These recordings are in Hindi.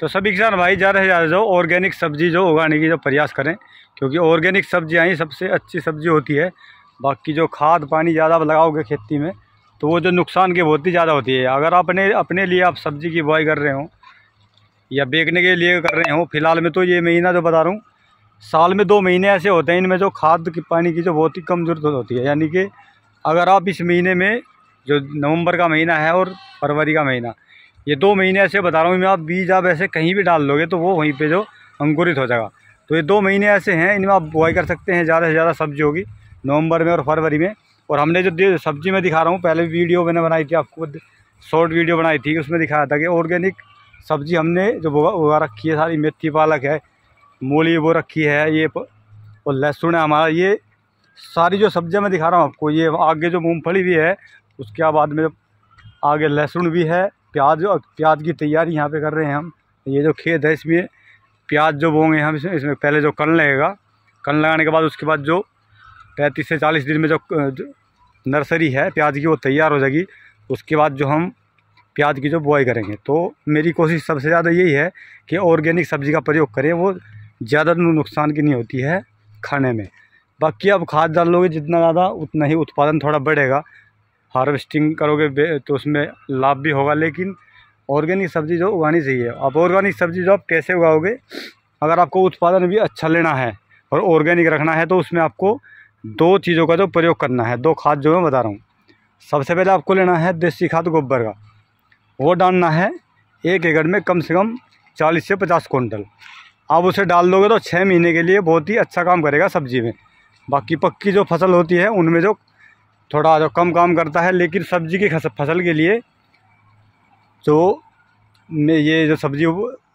तो सभी किसान भाई ज़्यादा से ज़्यादा जो ऑर्गेनिक सब्जी जो उगाने की जो प्रयास करें क्योंकि ऑर्गेनिक सब्जियाँ ही सबसे अच्छी सब्जी होती है बाकी जो खाद पानी ज़्यादा लगाओगे खेती में तो वो जो नुकसान की बहुत ही ज़्यादा होती है अगर आपने अपने लिए आप सब्जी की बुआई कर रहे हो या बेचने के लिए कर रहे हो फिलहाल में तो ये महीना जो बता रहा हूँ साल में दो महीने ऐसे होते हैं इनमें जो खाद की पानी की जो बहुत ही कम जरूरत होती है यानी कि अगर आप इस महीने में जो नवंबर का महीना है और फरवरी का महीना ये दो महीने ऐसे बता रहा हूँ मैं आप बीज आप ऐसे कहीं भी डाल लोगे तो वो वहीं पर जो अंकुरित हो जाएगा तो ये दो महीने ऐसे हैं इनमें आप बुआई कर सकते हैं ज़्यादा से ज़्यादा सब्जी होगी नवंबर में और फरवरी में और हमने जो सब्जी में दिखा रहा हूँ पहले वीडियो मैंने बनाई थी आपको शॉर्ट वीडियो बनाई थी उसमें दिखाया था कि ऑर्गेनिक सब्जी हमने जो उगा रखी है सारी मेथी पालक है मूली वो रखी है ये और लहसुन है हमारा ये सारी जो सब्जियाँ मैं दिखा रहा हूँ आपको ये आगे जो मूँगफली भी है उसके बाद में आगे लहसुन भी है प्याज और प्याज की तैयारी यहाँ पे कर रहे हैं हम ये जो खेत है इसमें प्याज जो बोंगे हम इसमें इसमें पहले जो कन लगेगा कन लगाने के बाद उसके बाद जो पैंतीस से चालीस दिन में जो, जो नर्सरी है प्याज की वो तैयार हो जाएगी उसके बाद जो हम प्याज की जो बुआई करेंगे तो मेरी कोशिश सबसे ज़्यादा यही है कि ऑर्गेनिक सब्ज़ी का प्रयोग करें वो ज़्यादा नुकसान की नहीं होती है खाने में बाकी अब खाद डालोगे जितना ज़्यादा उतना ही उत्पादन थोड़ा बढ़ेगा हार्वेस्टिंग करोगे तो उसमें लाभ भी होगा लेकिन ऑर्गेनिक सब्ज़ी जो उगानी चाहिए अब ऑर्गेनिक सब्ज़ी जो आप कैसे उगाओगे अगर आपको उत्पादन भी अच्छा लेना है और ऑर्गेनिक रखना है तो उसमें आपको दो चीज़ों का जो प्रयोग करना है दो खाद जो मैं बता रहा हूँ सबसे पहले आपको लेना है देसी खाद गोबर का वो डालना है एक एकड़ में कम से कम चालीस से पचास कुंटल आप उसे डाल दोगे तो छः महीने के लिए बहुत ही अच्छा काम करेगा सब्जी में बाकी पक्की जो फसल होती है उनमें जो थोड़ा जो कम काम करता है लेकिन सब्जी की फसल के लिए जो तो ये जो सब्जी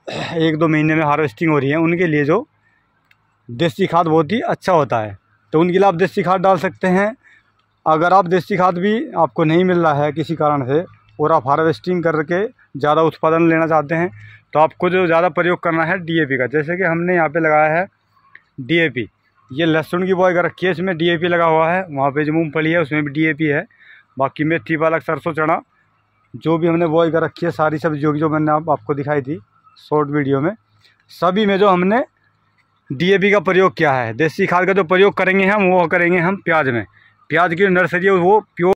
एक दो महीने में हार्वेस्टिंग हो रही है उनके लिए जो देसी खाद बहुत ही अच्छा होता है तो उनके लिए आप देसी खाद डाल सकते हैं अगर आप देसी खाद भी आपको नहीं मिल रहा है किसी कारण से और आप हार्वेस्टिंग करके ज़्यादा उत्पादन लेना चाहते हैं तो आपको जो ज़्यादा प्रयोग करना है डीएपी का जैसे कि हमने यहाँ पे लगाया है डीएपी ये लहसुन की बोई अगर केस में डीएपी लगा हुआ है वहाँ पे जो मूँगफली है उसमें भी डीएपी है बाकी मेथी पालक सरसों चना जो भी हमने बोई कर रखी है सारी सब्जी जो भी जो मैंने आप, आपको दिखाई थी शॉर्ट वीडियो में सभी में जो हमने डीएपी का प्रयोग किया है देसी खाद का जो प्रयोग करेंगे हम वो करेंगे हम प्याज में प्याज की नर्सरी है वो प्योर